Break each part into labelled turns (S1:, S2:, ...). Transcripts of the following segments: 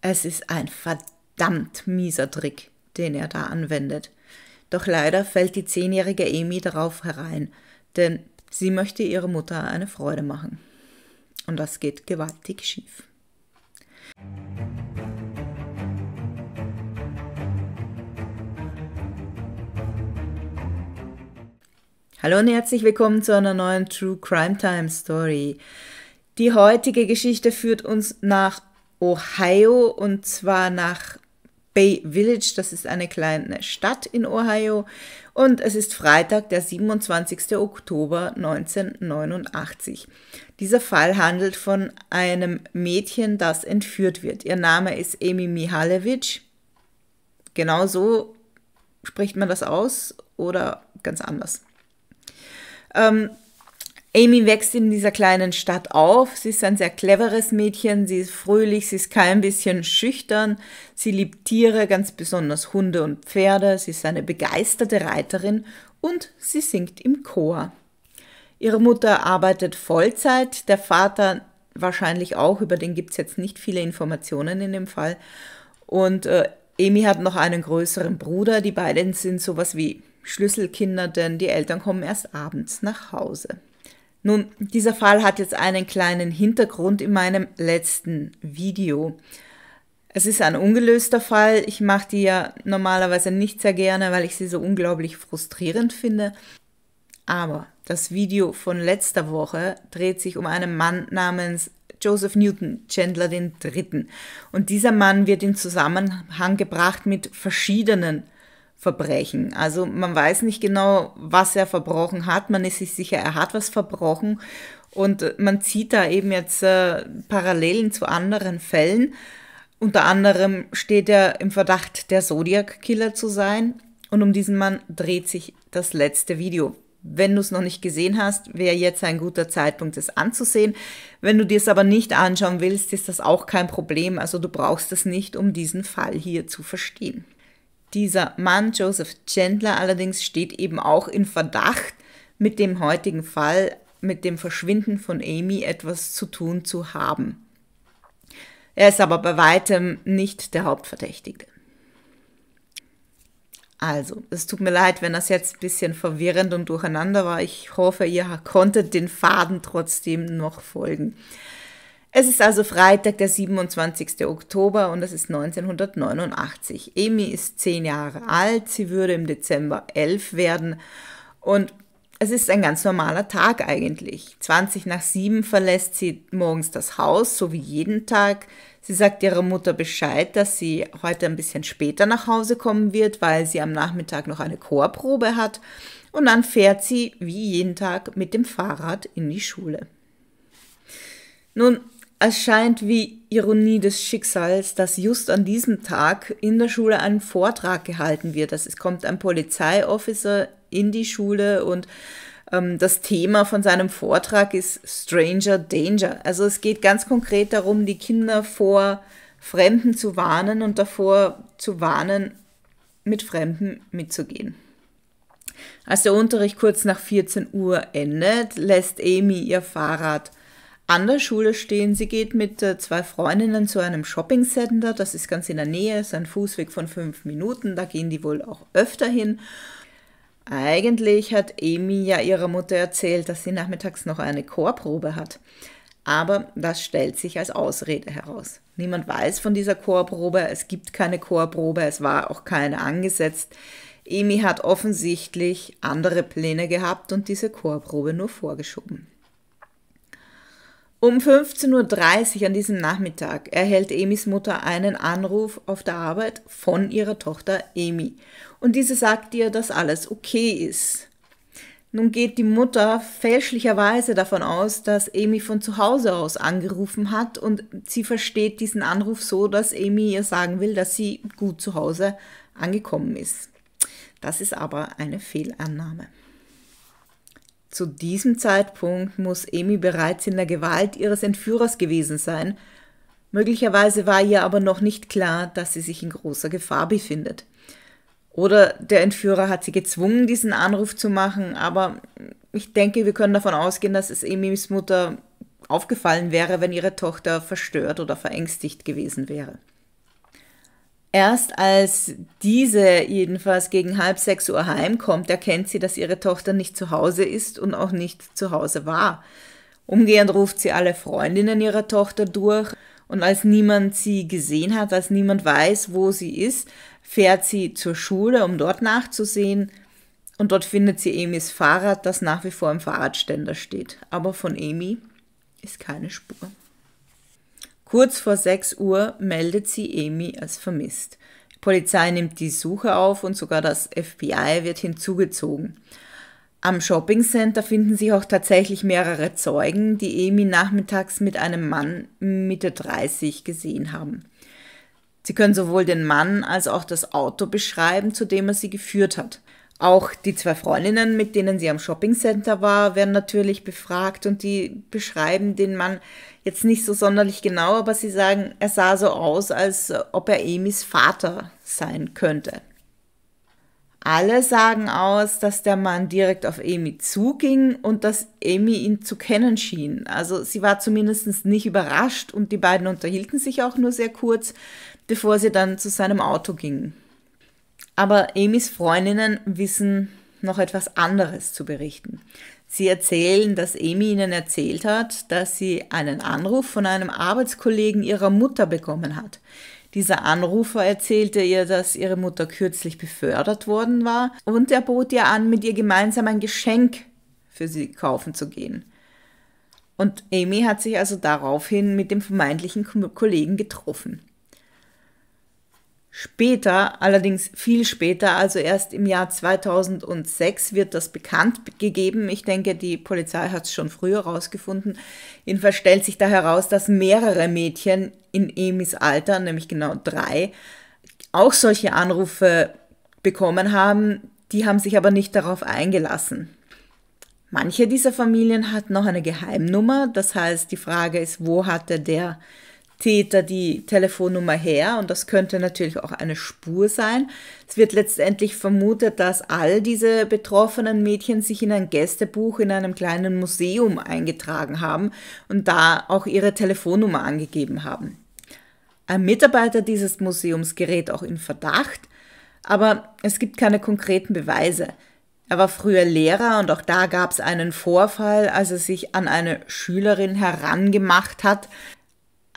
S1: Es ist ein verdammt mieser Trick, den er da anwendet. Doch leider fällt die zehnjährige Amy darauf herein, denn sie möchte ihrer Mutter eine Freude machen. Und das geht gewaltig schief. Hallo und herzlich willkommen zu einer neuen True Crime Time Story. Die heutige Geschichte führt uns nach Ohio und zwar nach Bay Village, das ist eine kleine Stadt in Ohio. Und es ist Freitag, der 27. Oktober 1989. Dieser Fall handelt von einem Mädchen, das entführt wird. Ihr Name ist Amy Mihalevic. Genau so spricht man das aus oder ganz anders. Ähm, Amy wächst in dieser kleinen Stadt auf. Sie ist ein sehr cleveres Mädchen, sie ist fröhlich, sie ist kein bisschen schüchtern. Sie liebt Tiere, ganz besonders Hunde und Pferde. Sie ist eine begeisterte Reiterin und sie singt im Chor. Ihre Mutter arbeitet Vollzeit, der Vater wahrscheinlich auch, über den gibt es jetzt nicht viele Informationen in dem Fall. Und äh, Amy hat noch einen größeren Bruder, die beiden sind sowas wie Schlüsselkinder, denn die Eltern kommen erst abends nach Hause. Nun, dieser Fall hat jetzt einen kleinen Hintergrund in meinem letzten Video. Es ist ein ungelöster Fall. Ich mache die ja normalerweise nicht sehr gerne, weil ich sie so unglaublich frustrierend finde. Aber das Video von letzter Woche dreht sich um einen Mann namens Joseph Newton Chandler III. Und dieser Mann wird in Zusammenhang gebracht mit verschiedenen Verbrechen. Also man weiß nicht genau, was er verbrochen hat. Man ist sich sicher, er hat was verbrochen. Und äh, man zieht da eben jetzt äh, Parallelen zu anderen Fällen. Unter anderem steht er im Verdacht, der Zodiac-Killer zu sein. Und um diesen Mann dreht sich das letzte Video. Wenn du es noch nicht gesehen hast, wäre jetzt ein guter Zeitpunkt, es anzusehen. Wenn du dir es aber nicht anschauen willst, ist das auch kein Problem. Also du brauchst es nicht, um diesen Fall hier zu verstehen. Dieser Mann, Joseph Chandler, allerdings steht eben auch in Verdacht, mit dem heutigen Fall, mit dem Verschwinden von Amy etwas zu tun zu haben. Er ist aber bei weitem nicht der Hauptverdächtige. Also, es tut mir leid, wenn das jetzt ein bisschen verwirrend und durcheinander war. Ich hoffe, ihr konntet den Faden trotzdem noch folgen. Es ist also Freitag, der 27. Oktober und es ist 1989. Emi ist zehn Jahre alt, sie würde im Dezember elf werden und es ist ein ganz normaler Tag eigentlich. 20 nach sieben verlässt sie morgens das Haus, so wie jeden Tag. Sie sagt ihrer Mutter Bescheid, dass sie heute ein bisschen später nach Hause kommen wird, weil sie am Nachmittag noch eine Chorprobe hat. Und dann fährt sie, wie jeden Tag, mit dem Fahrrad in die Schule. Nun, es scheint wie Ironie des Schicksals, dass just an diesem Tag in der Schule ein Vortrag gehalten wird. Also es kommt ein Polizeiofficer in die Schule und ähm, das Thema von seinem Vortrag ist Stranger Danger. Also es geht ganz konkret darum, die Kinder vor Fremden zu warnen und davor zu warnen, mit Fremden mitzugehen. Als der Unterricht kurz nach 14 Uhr endet, lässt Amy ihr Fahrrad an der Schule stehen. Sie geht mit äh, zwei Freundinnen zu einem Shopping Center, das ist ganz in der Nähe, ist ein Fußweg von fünf Minuten, da gehen die wohl auch öfter hin. Eigentlich hat Amy ja ihrer Mutter erzählt, dass sie nachmittags noch eine Chorprobe hat. Aber das stellt sich als Ausrede heraus. Niemand weiß von dieser Chorprobe, es gibt keine Chorprobe, es war auch keine angesetzt. Amy hat offensichtlich andere Pläne gehabt und diese Chorprobe nur vorgeschoben. Um 15.30 Uhr an diesem Nachmittag erhält Emis Mutter einen Anruf auf der Arbeit von ihrer Tochter Emi. Und diese sagt ihr, dass alles okay ist. Nun geht die Mutter fälschlicherweise davon aus, dass Amy von zu Hause aus angerufen hat und sie versteht diesen Anruf so, dass Amy ihr sagen will, dass sie gut zu Hause angekommen ist. Das ist aber eine Fehlannahme. Zu diesem Zeitpunkt muss Amy bereits in der Gewalt ihres Entführers gewesen sein, möglicherweise war ihr aber noch nicht klar, dass sie sich in großer Gefahr befindet. Oder der Entführer hat sie gezwungen, diesen Anruf zu machen, aber ich denke, wir können davon ausgehen, dass es Emils Mutter aufgefallen wäre, wenn ihre Tochter verstört oder verängstigt gewesen wäre. Erst als diese jedenfalls gegen halb sechs Uhr heimkommt, erkennt sie, dass ihre Tochter nicht zu Hause ist und auch nicht zu Hause war. Umgehend ruft sie alle Freundinnen ihrer Tochter durch und als niemand sie gesehen hat, als niemand weiß, wo sie ist, fährt sie zur Schule, um dort nachzusehen und dort findet sie Emis Fahrrad, das nach wie vor im Fahrradständer steht. Aber von Emi ist keine Spur. Kurz vor 6 Uhr meldet sie Amy als vermisst. Die Polizei nimmt die Suche auf und sogar das FBI wird hinzugezogen. Am Shopping Center finden sich auch tatsächlich mehrere Zeugen, die Amy nachmittags mit einem Mann Mitte 30 gesehen haben. Sie können sowohl den Mann als auch das Auto beschreiben, zu dem er sie geführt hat. Auch die zwei Freundinnen, mit denen sie am Shoppingcenter war, werden natürlich befragt und die beschreiben den Mann jetzt nicht so sonderlich genau, aber sie sagen, er sah so aus, als ob er Emis Vater sein könnte. Alle sagen aus, dass der Mann direkt auf Amy zuging und dass Amy ihn zu kennen schien. Also sie war zumindest nicht überrascht und die beiden unterhielten sich auch nur sehr kurz, bevor sie dann zu seinem Auto gingen. Aber Amys Freundinnen wissen noch etwas anderes zu berichten. Sie erzählen, dass Amy ihnen erzählt hat, dass sie einen Anruf von einem Arbeitskollegen ihrer Mutter bekommen hat. Dieser Anrufer erzählte ihr, dass ihre Mutter kürzlich befördert worden war und er bot ihr an, mit ihr gemeinsam ein Geschenk für sie kaufen zu gehen. Und Amy hat sich also daraufhin mit dem vermeintlichen Kollegen getroffen. Später, allerdings viel später, also erst im Jahr 2006 wird das bekannt gegeben. Ich denke, die Polizei hat es schon früher rausgefunden. Jedenfalls stellt sich da heraus, dass mehrere Mädchen in Emis Alter, nämlich genau drei, auch solche Anrufe bekommen haben. Die haben sich aber nicht darauf eingelassen. Manche dieser Familien hatten noch eine Geheimnummer. Das heißt, die Frage ist, wo hatte der Täter die Telefonnummer her und das könnte natürlich auch eine Spur sein. Es wird letztendlich vermutet, dass all diese betroffenen Mädchen sich in ein Gästebuch in einem kleinen Museum eingetragen haben und da auch ihre Telefonnummer angegeben haben. Ein Mitarbeiter dieses Museums gerät auch in Verdacht, aber es gibt keine konkreten Beweise. Er war früher Lehrer und auch da gab es einen Vorfall, als er sich an eine Schülerin herangemacht hat,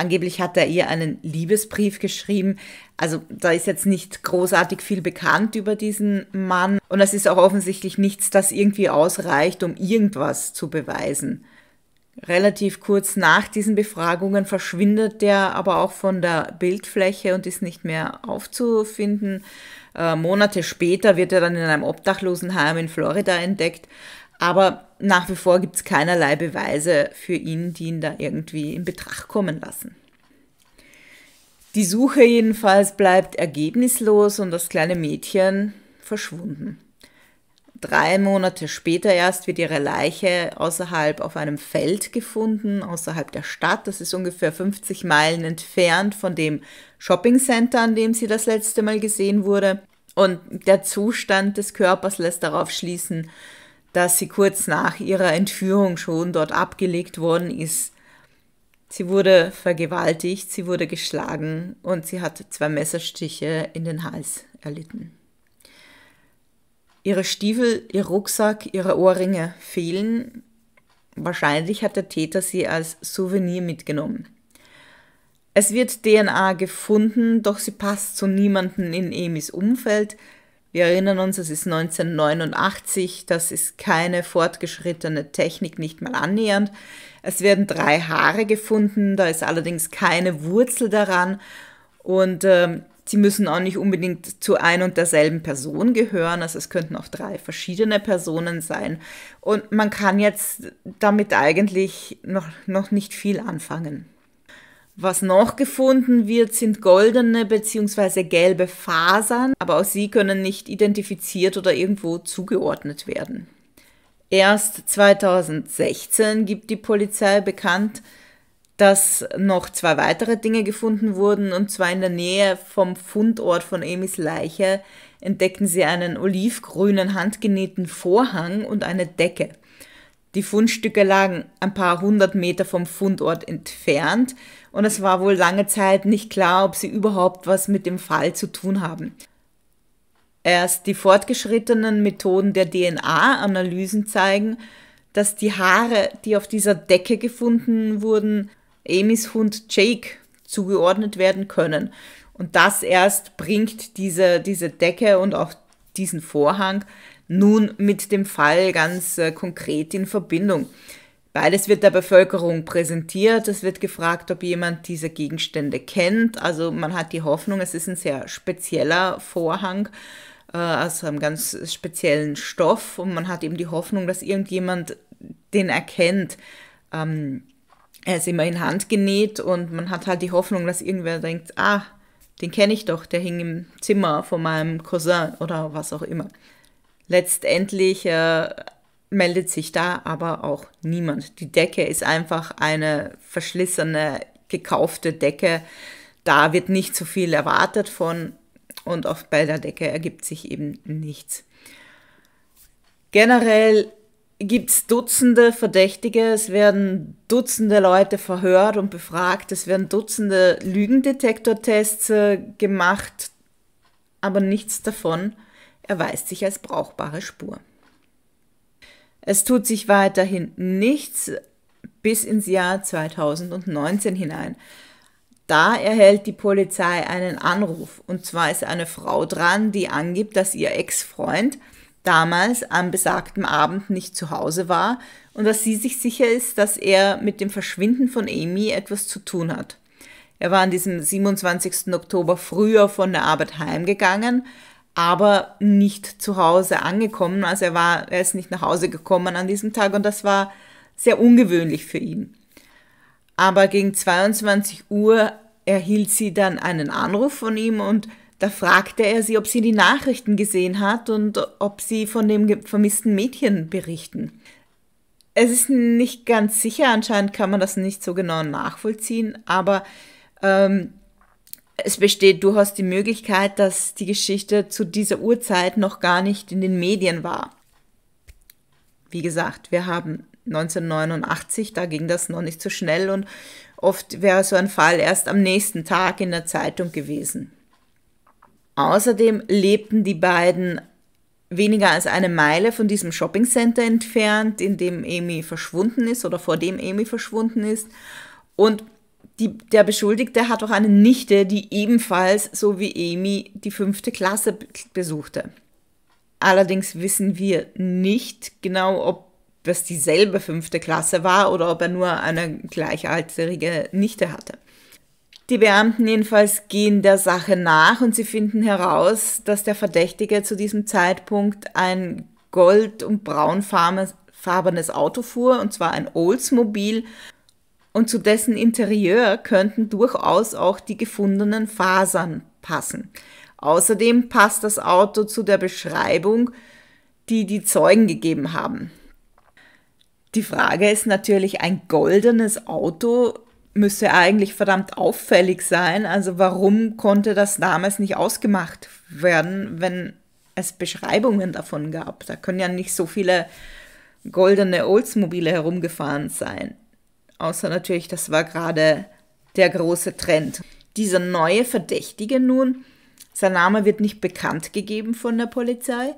S1: Angeblich hat er ihr einen Liebesbrief geschrieben. Also da ist jetzt nicht großartig viel bekannt über diesen Mann. Und es ist auch offensichtlich nichts, das irgendwie ausreicht, um irgendwas zu beweisen. Relativ kurz nach diesen Befragungen verschwindet der aber auch von der Bildfläche und ist nicht mehr aufzufinden. Äh, Monate später wird er dann in einem Obdachlosenheim in Florida entdeckt. Aber nach wie vor gibt es keinerlei Beweise für ihn, die ihn da irgendwie in Betracht kommen lassen. Die Suche jedenfalls bleibt ergebnislos und das kleine Mädchen verschwunden. Drei Monate später erst wird ihre Leiche außerhalb auf einem Feld gefunden, außerhalb der Stadt. Das ist ungefähr 50 Meilen entfernt von dem Shopping Center, an dem sie das letzte Mal gesehen wurde. Und der Zustand des Körpers lässt darauf schließen, dass sie kurz nach ihrer Entführung schon dort abgelegt worden ist. Sie wurde vergewaltigt, sie wurde geschlagen und sie hat zwei Messerstiche in den Hals erlitten. Ihre Stiefel, ihr Rucksack, ihre Ohrringe fehlen. Wahrscheinlich hat der Täter sie als Souvenir mitgenommen. Es wird DNA gefunden, doch sie passt zu niemanden in Emis Umfeld. Wir erinnern uns, es ist 1989, das ist keine fortgeschrittene Technik, nicht mal annähernd. Es werden drei Haare gefunden, da ist allerdings keine Wurzel daran und ähm, sie müssen auch nicht unbedingt zu ein und derselben Person gehören, also es könnten auch drei verschiedene Personen sein und man kann jetzt damit eigentlich noch, noch nicht viel anfangen. Was noch gefunden wird, sind goldene bzw. gelbe Fasern, aber auch sie können nicht identifiziert oder irgendwo zugeordnet werden. Erst 2016 gibt die Polizei bekannt, dass noch zwei weitere Dinge gefunden wurden, und zwar in der Nähe vom Fundort von Emis Leiche entdeckten sie einen olivgrünen handgenähten Vorhang und eine Decke. Die Fundstücke lagen ein paar hundert Meter vom Fundort entfernt und es war wohl lange Zeit nicht klar, ob sie überhaupt was mit dem Fall zu tun haben. Erst die fortgeschrittenen Methoden der DNA-Analysen zeigen, dass die Haare, die auf dieser Decke gefunden wurden, Amys Hund Jake zugeordnet werden können. Und das erst bringt diese, diese Decke und auch diesen Vorhang nun mit dem Fall ganz äh, konkret in Verbindung. Beides wird der Bevölkerung präsentiert. Es wird gefragt, ob jemand diese Gegenstände kennt. Also man hat die Hoffnung, es ist ein sehr spezieller Vorhang äh, aus einem ganz speziellen Stoff und man hat eben die Hoffnung, dass irgendjemand den erkennt. Ähm, er ist immer in Hand genäht und man hat halt die Hoffnung, dass irgendwer denkt, ah, den kenne ich doch, der hing im Zimmer von meinem Cousin oder was auch immer. Letztendlich äh, meldet sich da aber auch niemand. Die Decke ist einfach eine verschlissene, gekaufte Decke. Da wird nicht so viel erwartet von und auch bei der Decke ergibt sich eben nichts. Generell gibt es Dutzende Verdächtige, es werden Dutzende Leute verhört und befragt, es werden Dutzende Lügendetektortests äh, gemacht, aber nichts davon erweist sich als brauchbare Spur. Es tut sich weiterhin nichts bis ins Jahr 2019 hinein. Da erhält die Polizei einen Anruf. Und zwar ist eine Frau dran, die angibt, dass ihr Ex-Freund damals am besagten Abend nicht zu Hause war und dass sie sich sicher ist, dass er mit dem Verschwinden von Amy etwas zu tun hat. Er war an diesem 27. Oktober früher von der Arbeit heimgegangen, aber nicht zu Hause angekommen. Also er war, er ist nicht nach Hause gekommen an diesem Tag und das war sehr ungewöhnlich für ihn. Aber gegen 22 Uhr erhielt sie dann einen Anruf von ihm und da fragte er sie, ob sie die Nachrichten gesehen hat und ob sie von dem vermissten Mädchen berichten. Es ist nicht ganz sicher, anscheinend kann man das nicht so genau nachvollziehen, aber ähm, es besteht durchaus die Möglichkeit, dass die Geschichte zu dieser Uhrzeit noch gar nicht in den Medien war. Wie gesagt, wir haben 1989, da ging das noch nicht so schnell und oft wäre so ein Fall erst am nächsten Tag in der Zeitung gewesen. Außerdem lebten die beiden weniger als eine Meile von diesem Shoppingcenter entfernt, in dem Amy verschwunden ist oder vor dem Amy verschwunden ist und die, der Beschuldigte hat auch eine Nichte, die ebenfalls, so wie Amy, die fünfte Klasse besuchte. Allerdings wissen wir nicht genau, ob das dieselbe fünfte Klasse war oder ob er nur eine gleichaltrige Nichte hatte. Die Beamten jedenfalls gehen der Sache nach und sie finden heraus, dass der Verdächtige zu diesem Zeitpunkt ein gold- und braunfarbenes Auto fuhr, und zwar ein Oldsmobile, und zu dessen Interieur könnten durchaus auch die gefundenen Fasern passen. Außerdem passt das Auto zu der Beschreibung, die die Zeugen gegeben haben. Die Frage ist natürlich, ein goldenes Auto müsse eigentlich verdammt auffällig sein. Also warum konnte das damals nicht ausgemacht werden, wenn es Beschreibungen davon gab? Da können ja nicht so viele goldene Oldsmobile herumgefahren sein. Außer natürlich, das war gerade der große Trend. Dieser neue Verdächtige nun, sein Name wird nicht bekannt gegeben von der Polizei,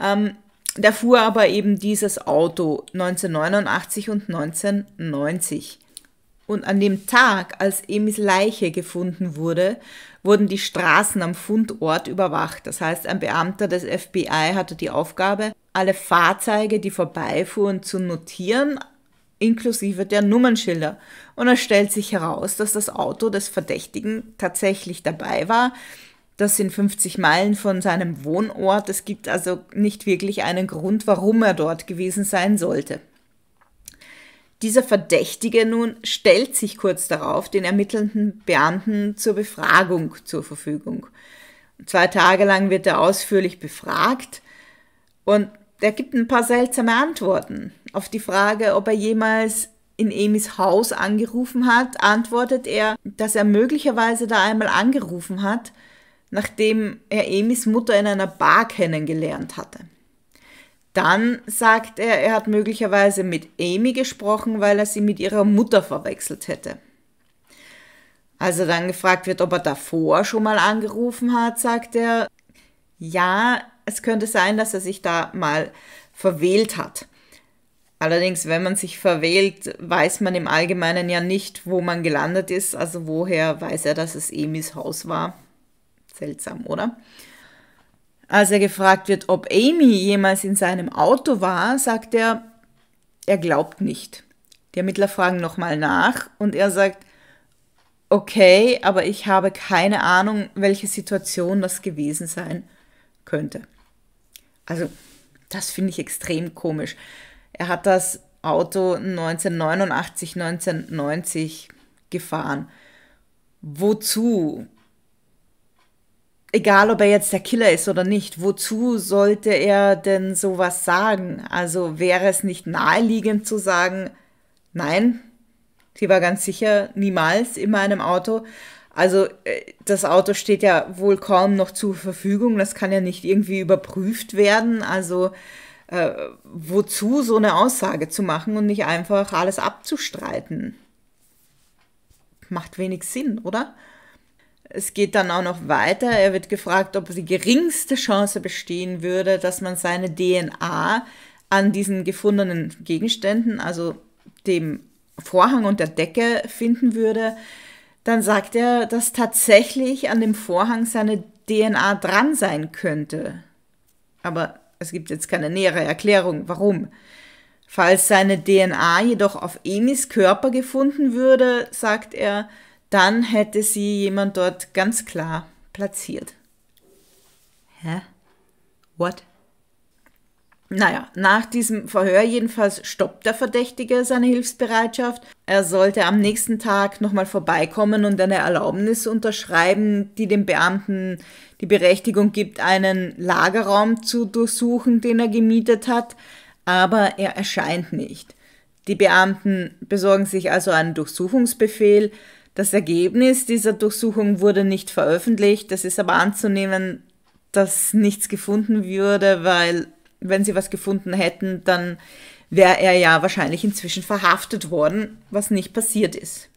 S1: ähm, der fuhr aber eben dieses Auto 1989 und 1990. Und an dem Tag, als Emis Leiche gefunden wurde, wurden die Straßen am Fundort überwacht. Das heißt, ein Beamter des FBI hatte die Aufgabe, alle Fahrzeuge, die vorbeifuhren, zu notieren, inklusive der Nummernschilder. Und es stellt sich heraus, dass das Auto des Verdächtigen tatsächlich dabei war. Das sind 50 Meilen von seinem Wohnort. Es gibt also nicht wirklich einen Grund, warum er dort gewesen sein sollte. Dieser Verdächtige nun stellt sich kurz darauf den ermittelnden Beamten zur Befragung zur Verfügung. Zwei Tage lang wird er ausführlich befragt und der gibt ein paar seltsame Antworten. Auf die Frage, ob er jemals in Emis Haus angerufen hat, antwortet er, dass er möglicherweise da einmal angerufen hat, nachdem er Emis Mutter in einer Bar kennengelernt hatte. Dann sagt er, er hat möglicherweise mit Amy gesprochen, weil er sie mit ihrer Mutter verwechselt hätte. Als er dann gefragt wird, ob er davor schon mal angerufen hat, sagt er, ja, es könnte sein, dass er sich da mal verwählt hat. Allerdings, wenn man sich verwählt, weiß man im Allgemeinen ja nicht, wo man gelandet ist. Also woher weiß er, dass es Amy's Haus war? Seltsam, oder? Als er gefragt wird, ob Amy jemals in seinem Auto war, sagt er, er glaubt nicht. Die Ermittler fragen nochmal nach und er sagt, okay, aber ich habe keine Ahnung, welche Situation das gewesen sein könnte. Also das finde ich extrem komisch. Er hat das Auto 1989, 1990 gefahren. Wozu? Egal, ob er jetzt der Killer ist oder nicht, wozu sollte er denn sowas sagen? Also wäre es nicht naheliegend zu sagen, nein, sie war ganz sicher niemals in meinem Auto, also äh, das Auto steht ja wohl kaum noch zur Verfügung, das kann ja nicht irgendwie überprüft werden. Also äh, wozu so eine Aussage zu machen und nicht einfach alles abzustreiten? Macht wenig Sinn, oder? Es geht dann auch noch weiter. Er wird gefragt, ob die geringste Chance bestehen würde, dass man seine DNA an diesen gefundenen Gegenständen, also dem Vorhang und der Decke, finden würde dann sagt er, dass tatsächlich an dem Vorhang seine DNA dran sein könnte. Aber es gibt jetzt keine nähere Erklärung, warum. Falls seine DNA jedoch auf Emis Körper gefunden würde, sagt er, dann hätte sie jemand dort ganz klar platziert. Hä? What? Naja, nach diesem Verhör jedenfalls stoppt der Verdächtige seine Hilfsbereitschaft. Er sollte am nächsten Tag nochmal vorbeikommen und eine Erlaubnis unterschreiben, die dem Beamten die Berechtigung gibt, einen Lagerraum zu durchsuchen, den er gemietet hat, aber er erscheint nicht. Die Beamten besorgen sich also einen Durchsuchungsbefehl. Das Ergebnis dieser Durchsuchung wurde nicht veröffentlicht. Es ist aber anzunehmen, dass nichts gefunden würde, weil wenn sie was gefunden hätten, dann wäre er ja wahrscheinlich inzwischen verhaftet worden, was nicht passiert ist.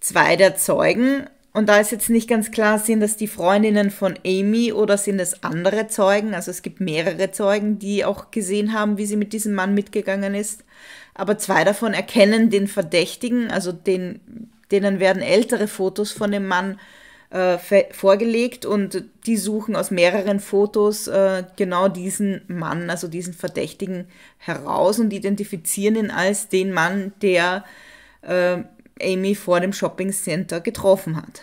S1: Zwei der Zeugen, und da ist jetzt nicht ganz klar, sind das die Freundinnen von Amy oder sind es andere Zeugen, also es gibt mehrere Zeugen, die auch gesehen haben, wie sie mit diesem Mann mitgegangen ist, aber zwei davon erkennen den Verdächtigen, also den, denen werden ältere Fotos von dem Mann äh, äh, vorgelegt und die suchen aus mehreren Fotos äh, genau diesen Mann, also diesen Verdächtigen heraus und identifizieren ihn als den Mann, der äh, Amy vor dem Shopping Center getroffen hat.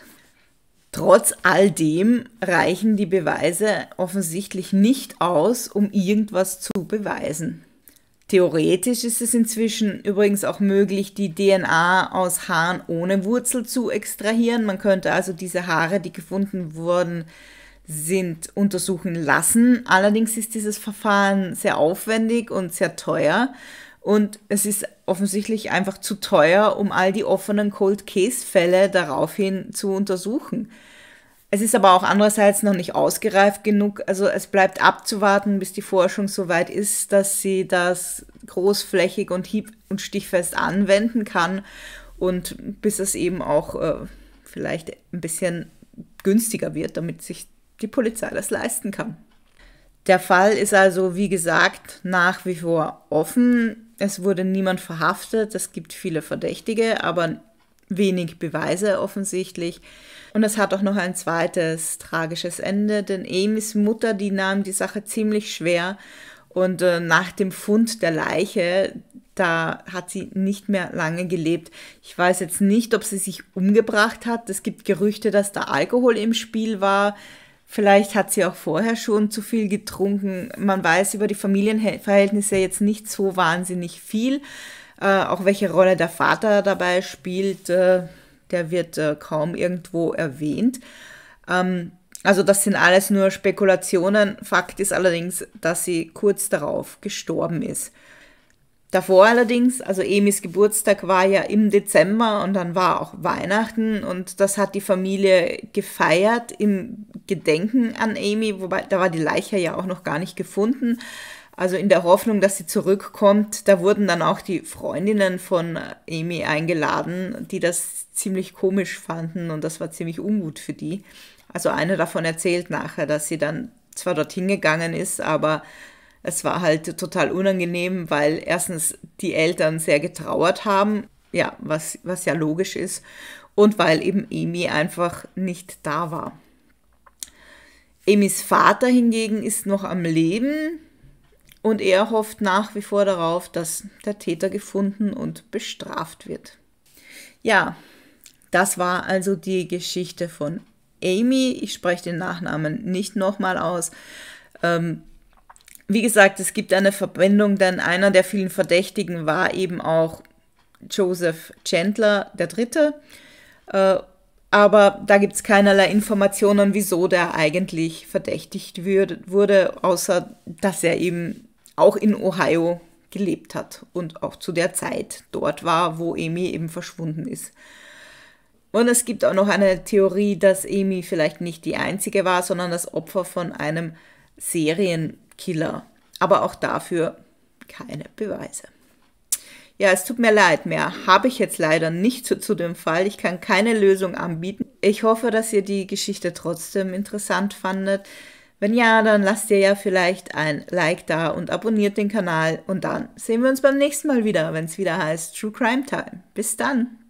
S1: Trotz all dem reichen die Beweise offensichtlich nicht aus, um irgendwas zu beweisen. Theoretisch ist es inzwischen übrigens auch möglich, die DNA aus Haaren ohne Wurzel zu extrahieren. Man könnte also diese Haare, die gefunden wurden, sind untersuchen lassen. Allerdings ist dieses Verfahren sehr aufwendig und sehr teuer. Und es ist offensichtlich einfach zu teuer, um all die offenen Cold Case Fälle daraufhin zu untersuchen. Es ist aber auch andererseits noch nicht ausgereift genug. Also es bleibt abzuwarten, bis die Forschung so weit ist, dass sie das großflächig und hieb- und stichfest anwenden kann und bis es eben auch äh, vielleicht ein bisschen günstiger wird, damit sich die Polizei das leisten kann. Der Fall ist also, wie gesagt, nach wie vor offen. Es wurde niemand verhaftet. Es gibt viele Verdächtige, aber wenig Beweise offensichtlich. Und es hat auch noch ein zweites tragisches Ende, denn Amys Mutter, die nahm die Sache ziemlich schwer und äh, nach dem Fund der Leiche, da hat sie nicht mehr lange gelebt. Ich weiß jetzt nicht, ob sie sich umgebracht hat. Es gibt Gerüchte, dass da Alkohol im Spiel war. Vielleicht hat sie auch vorher schon zu viel getrunken. Man weiß über die Familienverhältnisse jetzt nicht so wahnsinnig viel. Äh, auch welche Rolle der Vater dabei spielt, äh, der wird äh, kaum irgendwo erwähnt. Ähm, also das sind alles nur Spekulationen. Fakt ist allerdings, dass sie kurz darauf gestorben ist. Davor allerdings, also Emis Geburtstag war ja im Dezember und dann war auch Weihnachten und das hat die Familie gefeiert im Gedenken an Amy, wobei da war die Leiche ja auch noch gar nicht gefunden also in der Hoffnung, dass sie zurückkommt. Da wurden dann auch die Freundinnen von Amy eingeladen, die das ziemlich komisch fanden und das war ziemlich ungut für die. Also eine davon erzählt nachher, dass sie dann zwar dorthin gegangen ist, aber es war halt total unangenehm, weil erstens die Eltern sehr getrauert haben, ja, was, was ja logisch ist, und weil eben Amy einfach nicht da war. Amys Vater hingegen ist noch am Leben, und er hofft nach wie vor darauf, dass der Täter gefunden und bestraft wird. Ja, das war also die Geschichte von Amy. Ich spreche den Nachnamen nicht nochmal aus. Ähm, wie gesagt, es gibt eine Verbindung, denn einer der vielen Verdächtigen war eben auch Joseph Chandler der Dritte. Äh, aber da gibt es keinerlei Informationen, wieso der eigentlich verdächtigt würde, wurde, außer dass er eben auch in Ohio gelebt hat und auch zu der Zeit dort war, wo Amy eben verschwunden ist. Und es gibt auch noch eine Theorie, dass Amy vielleicht nicht die einzige war, sondern das Opfer von einem Serienkiller. Aber auch dafür keine Beweise. Ja, es tut mir leid, mehr habe ich jetzt leider nicht zu, zu dem Fall. Ich kann keine Lösung anbieten. Ich hoffe, dass ihr die Geschichte trotzdem interessant fandet. Wenn ja, dann lasst ihr ja vielleicht ein Like da und abonniert den Kanal und dann sehen wir uns beim nächsten Mal wieder, wenn es wieder heißt True Crime Time. Bis dann!